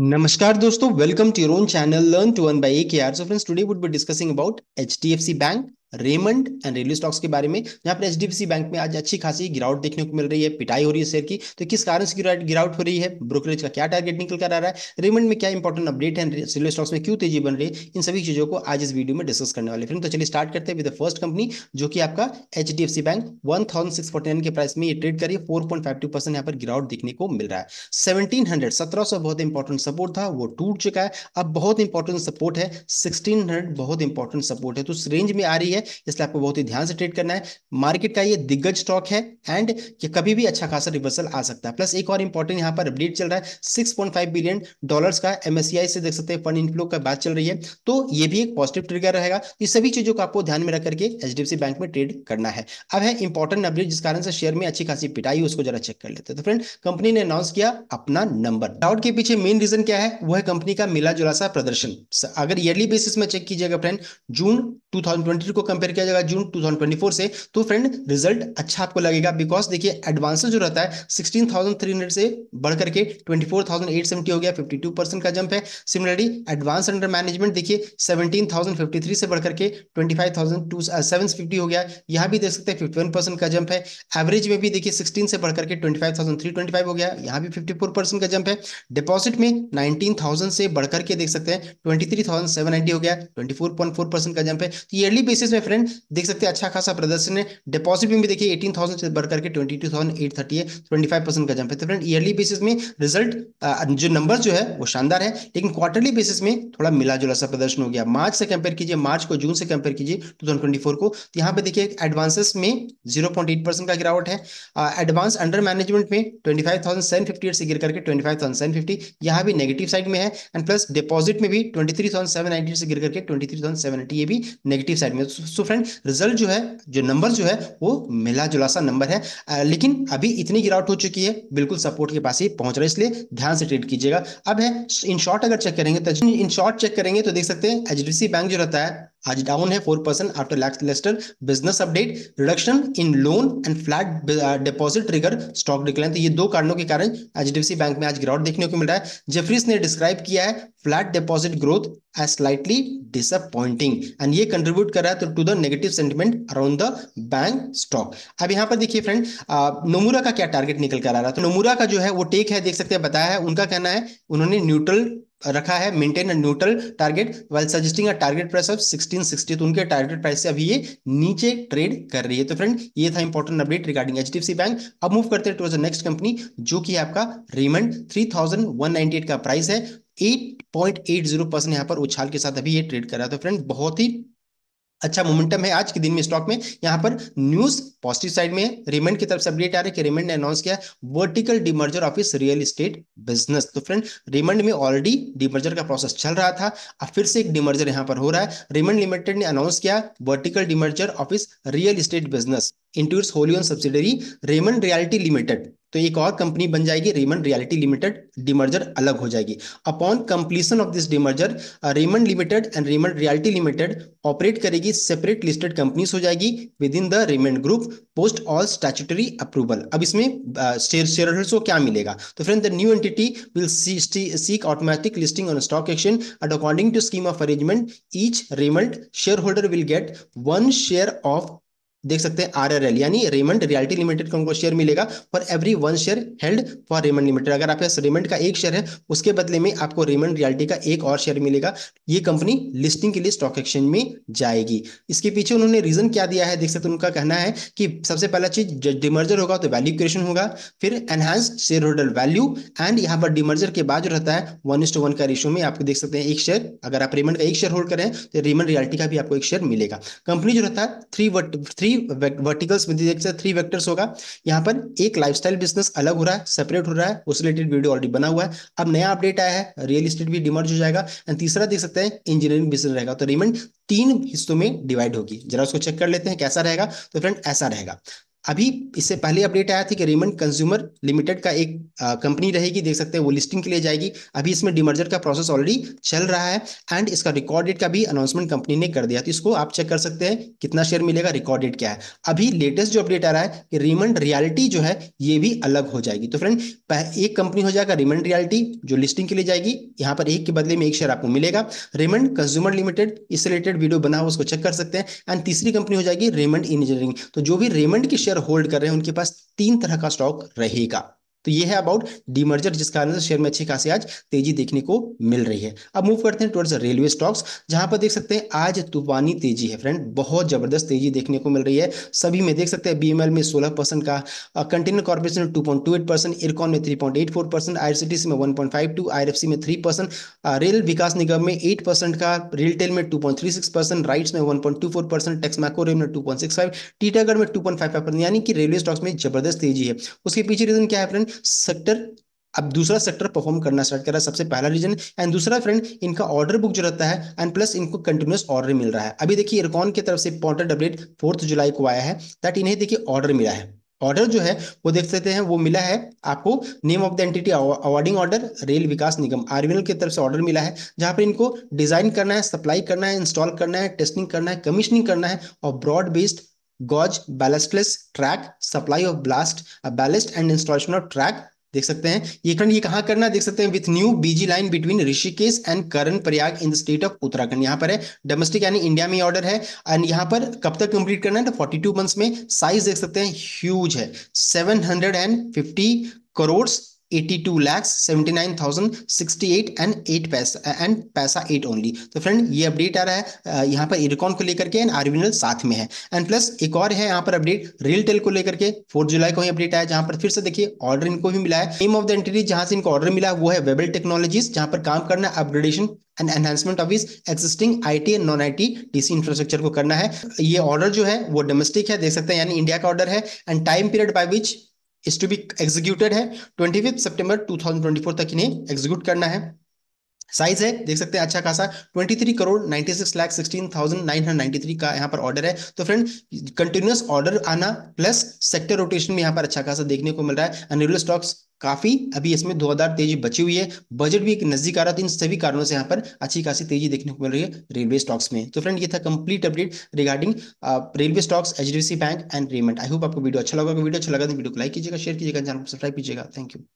नमस्कार दोस्तों welcome to your own channel learn to win by A K R so friends today would be discussing about H D F C bank Raymond and railway stocks के बारे में जहां पर H bank में आज अच्छी खासी गिरावट देखने को मिल रही है पिटाई हो रही है शेयर की तो किस कारण से गिरावट हो रही है ब्रोकरेज का क्या टारगेट निकल कर आ रहा है रेमंड में क्या इंपॉर्टेंट अपडेट है रेलवे स्टॉक्स में क्यों तेजी बन रही है इन सभी चीजों को आज इस वीडियो में डिस्कस करने वाले फ्रेंड तो चलिए स्टार्ट करते हैं विद फर्स्ट कंपनी जो कि आपका H D F C bank one thousand six forty nine के प्राइस में ट्रेड करिए four point five two percent यहाँ पर गिरावट देखने को मिल रहा है सेवनटीन हंड्रेड सत्रह सौ बहुत इंपॉर्टेंट सपोर्ट था वो टूट चुका है अब बहुत इंपॉर्टेंट सपोर्ट है सिक्सटीन हंड्रेड बहुत इंपॉर्टेंट सपोर्ट है तो उस रेंज में आ रही है है इसलिए आपको बहुत ही ध्यान से ट्रेड करना है मार्केट का ये दिग्गज स्टॉक है एंड ये कभी भी अच्छा खासा रिवर्सल आ सकता है प्लस एक और इंपॉर्टेंट यहाँ पर अपडेट चल रहा है सिक्स बिलियन डॉलर का एमएससीआई से देख सकते हैं फंड इनफ्लो का बात चल रही है तो ये भी एक पॉजिटिव ट्रिगर रहेगा ये सभी चीजों को आपको ध्यान में रखकर के एच बैंक में ट्रेड करना है अब है इंपॉर्टेंट अपडेट जिस कारण से शेयर में अच्छी खासी पिटाई उसको जरा चेक कर लेते हैं तो फ्रेंड कंपनी ने अनाउंस किया अपना नंबर डाउट के पीछे मेन रीजन क्या है वह कंपनी का मिला जुला सा प्रदर्शन अगर ईयरली बेसिस में चेक कीजिएगा फ्रेंड जून 2023 को कंपेयर किया जाएगा जून 2024 से तो फ्रेंड रिजल्ट अच्छा आपको लगेगा बिकॉज देखिए एडवांस जो रहता है 16,300 से बढ़ करके 24,870 हो गया 52 परसेंट का जंप है सिमिलरली एडवांस अंडर मैनेजमेंट देखिए 17,053 से बढ़ करके 25,750 हो गया यहाँ भी देख सकते हैं फिफ्टी परसेंट का जंप है एवरेज में भी देखिए सिक्सटीन से बढ़कर के ट्वेंटी हो गया यहाँ भी फिफ्टी परसेंट का जंप है डिपॉजिट में नाइनटीन से बढ़ करके देख सकते हैं ट्वेंटी हो गया ट्वेंटी परसेंट का जंप है ईयरली तो बेसिस में फ्रेंड देख सकते हैं अच्छा खासा प्रदर्शन है डिपॉजिट में भी देखिए एटीन थाउजेंड से बढ़कर के twenty two thousand eight thirty है ट्वेंटी फाइव परसेंट का जंप है तो फ्रेंड ईयरली बेसिस में रिजल्ट जो नंबर जो है वो शानदार है लेकिन क्वार्टरली बेसिस में थोड़ा मिला जुला सा प्रदर्शन हो गया मार्च से कंपेयर कीजिए मार्च को जून से कंपेयर कीजिए टू थाउजेंड को तो यहाँ पे देखिए एडवांसेस में जीरो का गिरावट है एडवांस अंडर मैनेजमेंट में ट्वेंटी से गिर करके ट्वेंटी यहाँ भी नेगेटिव साइड में है एंड प्लस डिपॉजिट में भी twenty three thousand seven ninety से गिर करके ट्वेंटी थ्री थाउजेंड सेवन ये भी नेगेटिव साइड में सो फ्रेंड रिजल्ट जो है जो नंबर जो है वो मिला जुला सा नंबर है आ, लेकिन अभी इतनी गिरावट हो चुकी है बिल्कुल सपोर्ट के पास ही पहुंच रहा है इसलिए ध्यान से ट्रेड कीजिएगा अब है इन शॉर्ट अगर चेक करेंगे तो इन शॉर्ट चेक करेंगे तो देख सकते हैं एच बैंक जो रहता है आज डाउन है four percent after lacklustre business update reduction in loan and flat deposit trigger stock decline तो ये दो कारणों के कारण एच बैंक में आज गिरावट देखने को मिल रहा है जेफरीज ने डिस्क्राइब किया है flat deposit growth as slightly disappointing and ये कंट्रीब्यूट कर रहा है to the negative sentiment around the bank stock अब यहां पर देखिए फ्रेंड नोमूरा uh, का क्या टारगेट निकल कर आ रहा है तो नोमूरा का जो है वो टेक है देख सकते हैं बताया है उनका कहना है उन्होंने न्यूट्रल रखा है maintain a neutral target well suggesting a target price of 1660 तो उनके टारगेट प्राइस से अभी ये नीचे ट्रेड कर रही है तो फ्रेंड ये था important update regarding H bank अब मूव करते हैं टुवर्ड्स द नेक्स्ट कंपनी जो कि आपका रेमंड 3198 का प्राइस है 8.80 परसेंट यहाँ पर उछाल के साथ अभी ये ट्रेड कर रहा है तो फ्रेंड बहुत ही अच्छा मोमेंटम है आज के दिन में स्टॉक में यहां पर न्यूज पॉजिटिव साइड में रेमंड की तरफ से अपडेट आ रही है कि रेमंड ने अनाउंस किया vertical demerger of its real estate business तो फ्रेंड रिमंड में ऑलरेडी डिमर्जर का प्रोसेस चल रहा था अब फिर से एक डिमर्जर यहां पर हो रहा है रेमंड लिमिटेड ने अनाउंस किया vertical demerger of its real estate business into its wholly owned subsidiary Raymond realty limited तो एक और कंपनी बन जाएगी रेमंड रियलिटी लिमिटेड डिमर्जर अलग हो जाएगी upon completion of this demerger Raymond limited and Raymond realty limited operate करेगी सेपरेट लिस्टेड कंपनीज हो जाएगी within the Raymond group post all statutory approval अब इसमें शेयर शेयर होल्डर्स को क्या मिलेगा तो friend the new entity will seek automatic listing on stock exchange and according to scheme of arrangement each Raymond shareholder will get one share of देख सकते हैं are are L यानी Raymond realty limited को share मिलेगा for every one share held for Raymond limited अगर आपके पास Raymond का एक शेयर है उसके बदले में आपको रेमंड रियलिटी का एक और शेयर मिलेगा ये कंपनी लिस्टिंग के लिए स्टॉक एक्सचेंज में जाएगी इसके पीछे उन्होंने रीजन क्या दिया है देख सकते उनका कहना है कि सबसे पहला चीज डिमर्जर होगा तो वैल्यू क्रिएशन होगा फिर enhanced shareholder value and यहाँ पर डिमर्जर के बाद जो रहता है वन इस टू वन का रेशियो में आपको देख सकते हैं एक शेयर अगर आप रेमंड का एक शेयर होल्ड करें तो रेमंड रियलिटी का भी आपको एक शेयर मिलेगा कंपनी जो रहता है three three three verticals three vectors होगा यहाँ पर एक लाइफस्टाइल बिजनेस अलग हो रहा है सेपरेट हो रहा है उस रिलेटेड वीडियो ऑलरेडी बना हुआ है अब नया अपडेट आया है रियल इस्टेट भी डिमर्ज हो जाएगा एंड तीसरा देख सकते हैं इंजीनियरिंग बिजनेस रहेगा तो रिमेंड तीन हिस्सों में डिवाइड होगी जरा उसको चेक कर लेते हैं कैसा रहेगा तो फ्रेंड ऐसा रहेगा अभी इससे पहले अपडेट आया था कि रेमंड कंज्यूमर लिमिटेड का एक कंपनी रहेगी देख सकते हैं वो लिस्टिंग के लिए जाएगी अभी इसमें डिमर्जर का प्रोसेस ऑलरेडी चल रहा है एंड इसका रिकॉर्डेड का भी अनाउंसमेंट कंपनी ने कर दिया तो इसको आप चेक कर सकते हैं कितना शेयर मिलेगा रिकॉर्डेड क्या है अभी लेटेस्ट जो अपडेट आ रहा है कि रेमंड रियालिटी जो है ये भी अलग हो जाएगी तो फ्रेंड एक कंपनी हो जाएगा रेमंड रियालिटी जो लिस्टिंग के लिए जाएगी यहाँ पर एक के बदले में एक शेयर आपको मिलेगा रेमंड कंज्यूमर लिमिटेड इससे रिलेटेड वीडियो बना हुआ उसको चेक कर सकते हैं एंड तीसरी कंपनी हो जाएगी रेमंड इंजीनियरिंग तो जो भी रेमंड की शेयर होल्ड कर रहे हैं उनके पास तीन तरह का स्टॉक रहेगा तो ये है अबाउट डीमर्जर जिस कारण से शेयर में अच्छी खासी आज तेजी देखने को मिल रही है अब मूव करते हैं टुवर्ड्स रेलवे स्टॉक्स जहां पर देख सकते हैं आज तूफानी तेजी है फ्रेंड बहुत जबरदस्त तेजी देखने को मिल रही है सभी में देख सकते हैं बी में सोलह परसेंट का container corporation two point two eight percent Ircon में three point eight four percent में वन पॉइंट में three percent rail Vikas Nigam में एट परसेंट का रेलटेल में two point three six percent RITES में वन पॉइंट टू रेल में two point six five Titagarh में two point five five percent यानी कि रेलवे स्टॉक्स में जबरदस्त तेजी है उसके पीछे रीजन क्या है फ्रेंड सेक्टर अब दूसरा सेक्टर परफॉर्म करना स्टार्ट कर रहा है सबसे पहला रीजन एंड दूसरा फ्रेंड इनका ऑर्डर बुक जो रहता है एंड प्लस इनको कंटिन्यूस ऑर्डर मिल रहा है अभी देखिए इरकॉन की तरफ से इंपॉर्टेंट अपडेट फोर्थ जुलाई को आया है दैट इन्हें देखिए ऑर्डर मिला है ऑर्डर जो है वो देख सकते हैं वो मिला है आपको name of the entity awarding order rail Vikas Nigam RBL की तरफ से ऑर्डर मिला है जहां पर इनको डिजाइन करना है सप्लाई करना है इंस्टॉल करना है टेस्टिंग करना है कमीशनिंग करना है और broad based gauge ballastless track supply of blast ballast and installation of track देख सकते हैं ये खंड ये कहाँ करना देख सकते हैं with new BG line between Rishikesh and Karnaprayag in the state of Uttarakhand यहां पर है डोमेस्टिक यानी इंडिया में ऑर्डर है एंड यहां पर कब तक कंप्लीट करना है तो 42 मंथ्स में साइज देख सकते हैं ह्यूज है 750 करोड़ 82 सिक्सटी 79,068 एंड 8 पैसा एंड पैसा 8 ओनली तो फ्रेंड ये अपडेट आ रहा है यहाँ पर इरिकॉन को लेकर के एंड आरबीएनएल साथ में है एंड प्लस एक और है यहाँ पर अपडेट रियल टेल को लेकर के फोर्थ जुलाई को ही अपडेट आया जहाँ पर फिर से देखिए ऑर्डर इनको भी मिला है नेम ऑफ द एंटिटी जहाँ से इनको ऑर्डर मिला वो है वेबल टेक्नोलॉजीज जहाँ पर काम करना upgradation and enhancement of its existing T and non I T DC infrastructure को करना है ये ऑर्डर जो है वो डोमेस्टिक है देख सकते हैं यानी इंडिया का ऑर्डर है and time period by which is to be executed है twenty fifth September two thousand twenty four तक इन्हें एग्जीक्यूट करना है साइज है देख सकते हैं अच्छा खासा 23 करोड़ 96 लाख 16,993 का यहाँ पर ऑर्डर है तो फ्रेंड कंटिन्यूस ऑर्डर आना प्लस सेक्टर रोटेशन में यहाँ पर अच्छा खासा देखने को मिल रहा है अनिरुल स्टॉक्स काफी अभी इसमें हजार तेजी बची हुई है बजट भी एक नजदीक आ रहा था इन सभी कारणों से यहाँ पर अच्छी खासी तेजी देखने को मिल रही है रेलवे स्टॉक्स में तो फ्रेंड ये था complete update regarding railway stocks H bank and Raymond I hope आपको वीडियो अच्छा लगा वीडियो अच्छा लगा तो वीडियो को लाइक कीजिएगा शेयर कीजिएगा चैनल को सब्सक्राइब कीजिएगा थैंक यू